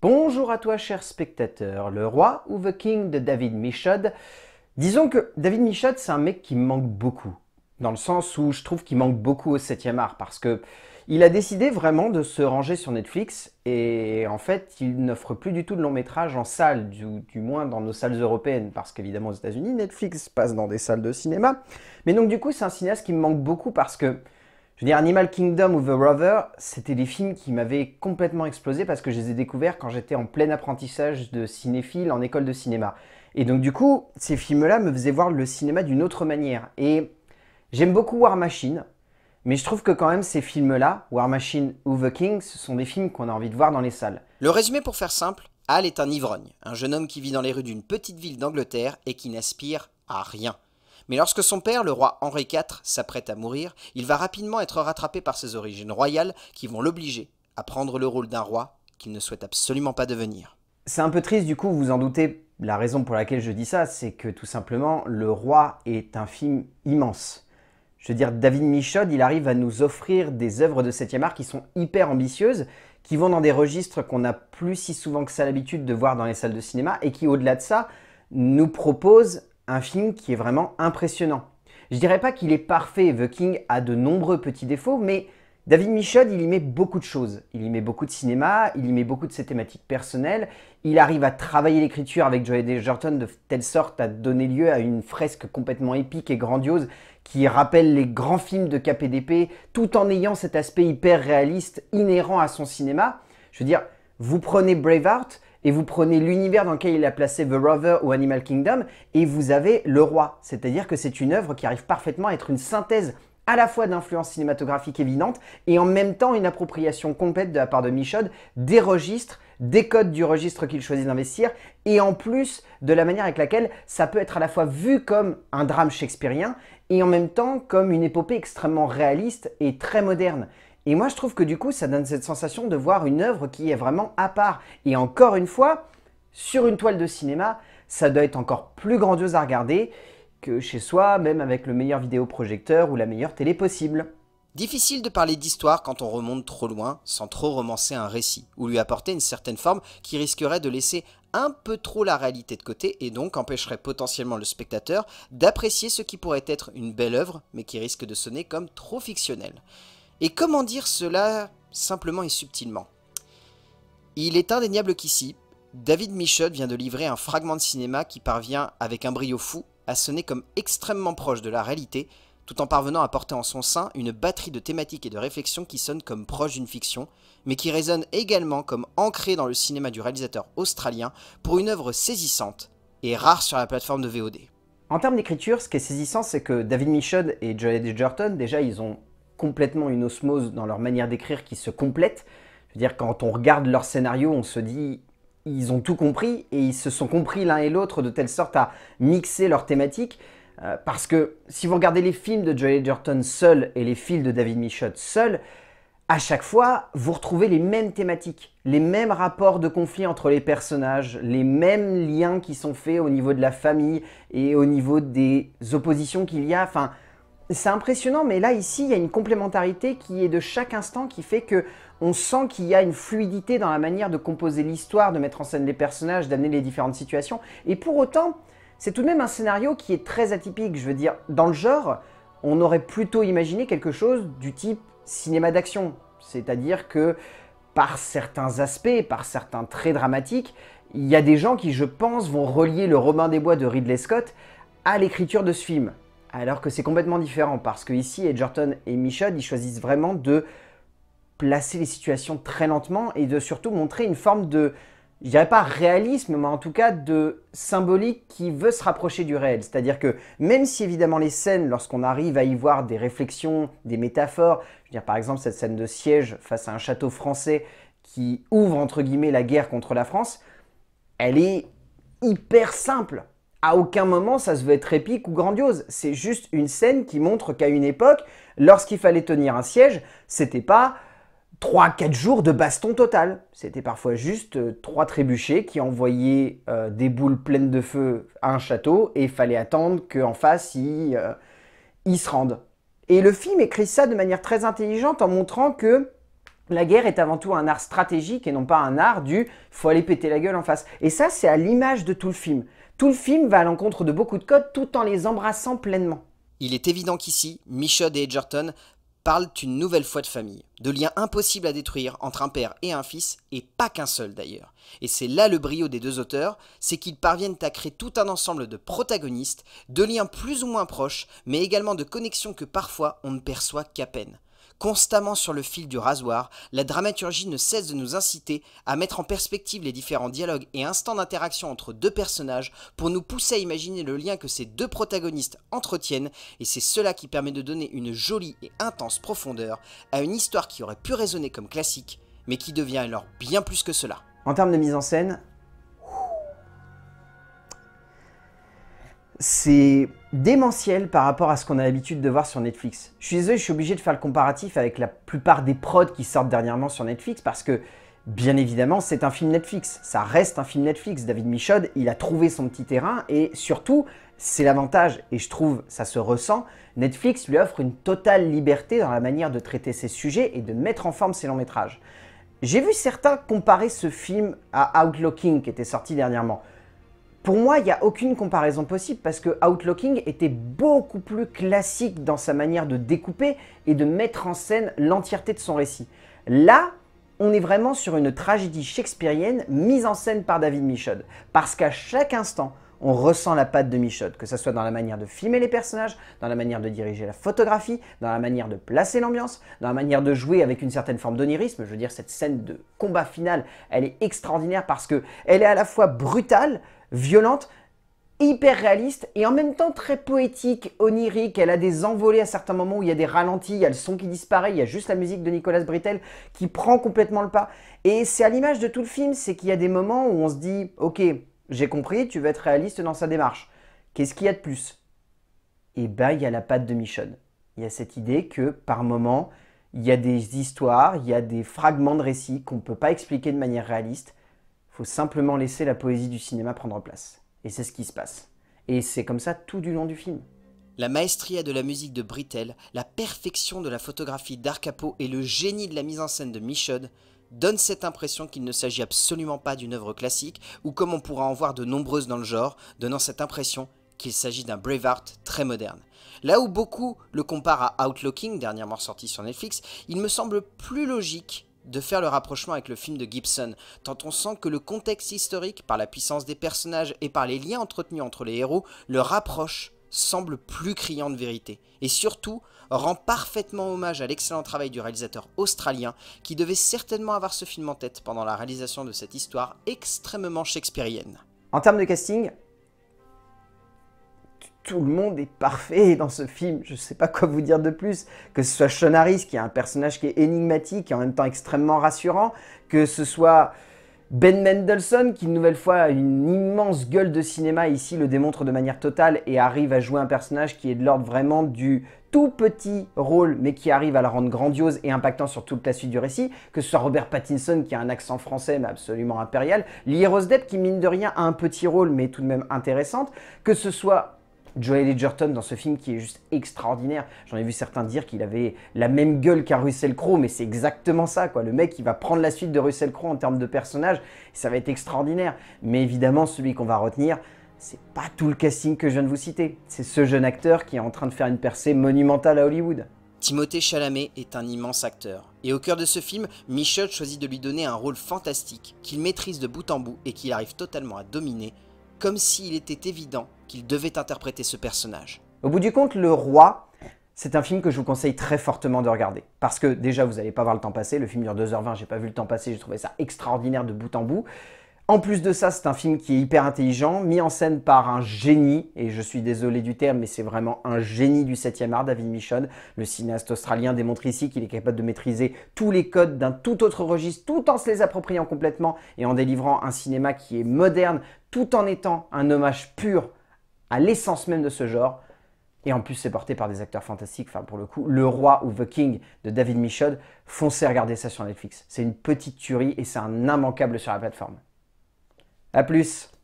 Bonjour à toi, cher spectateur. Le roi ou the king de David Michaud. Disons que David Michaud, c'est un mec qui me manque beaucoup. Dans le sens où je trouve qu'il manque beaucoup au 7 art parce que il a décidé vraiment de se ranger sur Netflix et en fait, il n'offre plus du tout de long métrage en salle, du, du moins dans nos salles européennes, parce qu'évidemment aux États-Unis, Netflix passe dans des salles de cinéma. Mais donc, du coup, c'est un cinéaste qui me manque beaucoup parce que je veux dire, Animal Kingdom ou The Rover, c'était des films qui m'avaient complètement explosé parce que je les ai découverts quand j'étais en plein apprentissage de cinéphile en école de cinéma. Et donc du coup, ces films-là me faisaient voir le cinéma d'une autre manière. Et j'aime beaucoup War Machine, mais je trouve que quand même ces films-là, War Machine ou The King, ce sont des films qu'on a envie de voir dans les salles. Le résumé pour faire simple, Al est un ivrogne, un jeune homme qui vit dans les rues d'une petite ville d'Angleterre et qui n'aspire à rien. Mais lorsque son père, le roi Henri IV, s'apprête à mourir, il va rapidement être rattrapé par ses origines royales qui vont l'obliger à prendre le rôle d'un roi qu'il ne souhaite absolument pas devenir. C'est un peu triste du coup, vous en doutez, la raison pour laquelle je dis ça, c'est que tout simplement, Le Roi est un film immense. Je veux dire, David Michaud, il arrive à nous offrir des œuvres de 7 art qui sont hyper ambitieuses, qui vont dans des registres qu'on n'a plus si souvent que ça l'habitude de voir dans les salles de cinéma, et qui, au-delà de ça, nous proposent un film qui est vraiment impressionnant. Je dirais pas qu'il est parfait, The King a de nombreux petits défauts, mais David Michaud, il y met beaucoup de choses. Il y met beaucoup de cinéma, il y met beaucoup de ses thématiques personnelles, il arrive à travailler l'écriture avec Joey Jordan de telle sorte à donner lieu à une fresque complètement épique et grandiose qui rappelle les grands films de KPDP, tout en ayant cet aspect hyper réaliste inhérent à son cinéma. Je veux dire, vous prenez Braveheart, et vous prenez l'univers dans lequel il a placé The Rover ou Animal Kingdom, et vous avez Le Roi. C'est-à-dire que c'est une œuvre qui arrive parfaitement à être une synthèse à la fois d'influence cinématographique évidente et en même temps une appropriation complète de la part de Michaud des registres, des codes du registre qu'il choisit d'investir et en plus de la manière avec laquelle ça peut être à la fois vu comme un drame shakespearien et en même temps comme une épopée extrêmement réaliste et très moderne. Et moi, je trouve que du coup, ça donne cette sensation de voir une œuvre qui est vraiment à part. Et encore une fois, sur une toile de cinéma, ça doit être encore plus grandiose à regarder que chez soi, même avec le meilleur vidéoprojecteur ou la meilleure télé possible. Difficile de parler d'histoire quand on remonte trop loin, sans trop romancer un récit, ou lui apporter une certaine forme qui risquerait de laisser un peu trop la réalité de côté et donc empêcherait potentiellement le spectateur d'apprécier ce qui pourrait être une belle œuvre, mais qui risque de sonner comme trop fictionnel. Et comment dire cela simplement et subtilement Il est indéniable qu'ici, David Michaud vient de livrer un fragment de cinéma qui parvient, avec un brio fou, à sonner comme extrêmement proche de la réalité, tout en parvenant à porter en son sein une batterie de thématiques et de réflexions qui sonnent comme proches d'une fiction, mais qui résonnent également comme ancrées dans le cinéma du réalisateur australien pour une œuvre saisissante et rare sur la plateforme de VOD. En termes d'écriture, ce qui est saisissant, c'est que David Michaud et Joel Edgerton, déjà, ils ont complètement une osmose dans leur manière d'écrire qui se complète. Je veux dire, quand on regarde leur scénario, on se dit, ils ont tout compris et ils se sont compris l'un et l'autre de telle sorte à mixer leurs thématiques. Euh, parce que si vous regardez les films de Joel Edgerton seul et les films de David Michaud seul, à chaque fois, vous retrouvez les mêmes thématiques, les mêmes rapports de conflit entre les personnages, les mêmes liens qui sont faits au niveau de la famille et au niveau des oppositions qu'il y a. Enfin, c'est impressionnant, mais là, ici, il y a une complémentarité qui est de chaque instant qui fait que on sent qu'il y a une fluidité dans la manière de composer l'histoire, de mettre en scène les personnages, d'amener les différentes situations. Et pour autant, c'est tout de même un scénario qui est très atypique. Je veux dire, dans le genre, on aurait plutôt imaginé quelque chose du type cinéma d'action. C'est-à-dire que par certains aspects, par certains traits dramatiques, il y a des gens qui, je pense, vont relier le Robin des Bois de Ridley Scott à l'écriture de ce film. Alors que c'est complètement différent parce que ici, Edgerton et Michaud, ils choisissent vraiment de placer les situations très lentement et de surtout montrer une forme de, je dirais pas réalisme, mais en tout cas de symbolique qui veut se rapprocher du réel. C'est-à-dire que même si évidemment les scènes, lorsqu'on arrive à y voir des réflexions, des métaphores, je veux dire par exemple cette scène de siège face à un château français qui ouvre entre guillemets la guerre contre la France, elle est hyper simple à aucun moment ça se veut être épique ou grandiose. C'est juste une scène qui montre qu'à une époque, lorsqu'il fallait tenir un siège, c'était pas 3-4 jours de baston total. C'était parfois juste euh, trois trébuchets qui envoyaient euh, des boules pleines de feu à un château et il fallait attendre qu'en face ils, euh, ils se rendent. Et le film écrit ça de manière très intelligente en montrant que la guerre est avant tout un art stratégique et non pas un art du faut aller péter la gueule en face. Et ça, c'est à l'image de tout le film. Tout le film va à l'encontre de beaucoup de codes tout en les embrassant pleinement. Il est évident qu'ici, Michaud et Edgerton parlent une nouvelle fois de famille, de liens impossibles à détruire entre un père et un fils, et pas qu'un seul d'ailleurs. Et c'est là le brio des deux auteurs, c'est qu'ils parviennent à créer tout un ensemble de protagonistes, de liens plus ou moins proches, mais également de connexions que parfois on ne perçoit qu'à peine. Constamment sur le fil du rasoir, la dramaturgie ne cesse de nous inciter à mettre en perspective les différents dialogues et instants d'interaction entre deux personnages pour nous pousser à imaginer le lien que ces deux protagonistes entretiennent, et c'est cela qui permet de donner une jolie et intense profondeur à une histoire qui aurait pu résonner comme classique, mais qui devient alors bien plus que cela. En termes de mise en scène, c'est démentiel par rapport à ce qu'on a l'habitude de voir sur Netflix. Je suis désolé, je suis obligé de faire le comparatif avec la plupart des prods qui sortent dernièrement sur Netflix parce que, bien évidemment, c'est un film Netflix. Ça reste un film Netflix. David Michaud, il a trouvé son petit terrain et surtout, c'est l'avantage, et je trouve ça se ressent, Netflix lui offre une totale liberté dans la manière de traiter ses sujets et de mettre en forme ses longs métrages. J'ai vu certains comparer ce film à Outlooking qui était sorti dernièrement. Pour moi, il n'y a aucune comparaison possible parce que Outlooking était beaucoup plus classique dans sa manière de découper et de mettre en scène l'entièreté de son récit. Là, on est vraiment sur une tragédie shakespearienne mise en scène par David Michaud. Parce qu'à chaque instant, on ressent la patte de Michaud, que ce soit dans la manière de filmer les personnages, dans la manière de diriger la photographie, dans la manière de placer l'ambiance, dans la manière de jouer avec une certaine forme d'onirisme. Je veux dire, cette scène de combat final, elle est extraordinaire parce qu'elle est à la fois brutale, violente, hyper réaliste et en même temps très poétique, onirique. Elle a des envolées à certains moments où il y a des ralentis, il y a le son qui disparaît, il y a juste la musique de Nicolas Brittel qui prend complètement le pas. Et c'est à l'image de tout le film, c'est qu'il y a des moments où on se dit Ok, j'ai compris, tu veux être réaliste dans sa démarche. Qu'est-ce qu'il y a de plus Et ben, il y a la patte de Michonne. Il y a cette idée que par moments, il y a des histoires, il y a des fragments de récits qu'on ne peut pas expliquer de manière réaliste faut simplement laisser la poésie du cinéma prendre place. Et c'est ce qui se passe. Et c'est comme ça tout du long du film. La maestria de la musique de Brittel, la perfection de la photographie d'Arcapo et le génie de la mise en scène de Michaud donnent cette impression qu'il ne s'agit absolument pas d'une œuvre classique, ou comme on pourra en voir de nombreuses dans le genre, donnant cette impression qu'il s'agit d'un Brave Art très moderne. Là où beaucoup le comparent à Outlooking, dernièrement sorti sur Netflix, il me semble plus logique de faire le rapprochement avec le film de Gibson, tant on sent que le contexte historique, par la puissance des personnages et par les liens entretenus entre les héros, le rapproche semble plus criant de vérité, et surtout rend parfaitement hommage à l'excellent travail du réalisateur australien qui devait certainement avoir ce film en tête pendant la réalisation de cette histoire extrêmement shakespearienne. En termes de casting, tout le monde est parfait dans ce film. Je ne sais pas quoi vous dire de plus. Que ce soit Sean Harris, qui est un personnage qui est énigmatique et en même temps extrêmement rassurant, que ce soit Ben Mendelssohn, qui une nouvelle fois a une immense gueule de cinéma, ici le démontre de manière totale et arrive à jouer un personnage qui est de l'ordre vraiment du tout petit rôle, mais qui arrive à la rendre grandiose et impactant sur toute la suite du récit, que ce soit Robert Pattinson qui a un accent français mais absolument impérial, Lee Depp qui mine de rien a un petit rôle mais tout de même intéressante, que ce soit Joel Edgerton dans ce film qui est juste extraordinaire. J'en ai vu certains dire qu'il avait la même gueule qu'à Russell Crowe, mais c'est exactement ça, quoi. Le mec, qui va prendre la suite de Russell Crowe en termes de personnage, ça va être extraordinaire. Mais évidemment, celui qu'on va retenir, c'est pas tout le casting que je viens de vous citer. C'est ce jeune acteur qui est en train de faire une percée monumentale à Hollywood. Timothée Chalamet est un immense acteur. Et au cœur de ce film, Michel choisit de lui donner un rôle fantastique, qu'il maîtrise de bout en bout et qu'il arrive totalement à dominer, comme s'il était évident qu'il devait interpréter ce personnage. Au bout du compte, Le Roi, c'est un film que je vous conseille très fortement de regarder. Parce que déjà, vous n'allez pas voir le temps passer. Le film dure 2h20, j'ai pas vu le temps passer, j'ai trouvé ça extraordinaire de bout en bout. En plus de ça, c'est un film qui est hyper intelligent, mis en scène par un génie, et je suis désolé du terme, mais c'est vraiment un génie du 7e art, David Michon. Le cinéaste australien démontre ici qu'il est capable de maîtriser tous les codes d'un tout autre registre, tout en se les appropriant complètement et en délivrant un cinéma qui est moderne, tout en étant un hommage pur à l'essence même de ce genre. Et en plus, c'est porté par des acteurs fantastiques. Enfin, pour le coup, Le Roi ou The King de David Michaud, foncez regarder ça sur Netflix. C'est une petite tuerie et c'est un immanquable sur la plateforme. A plus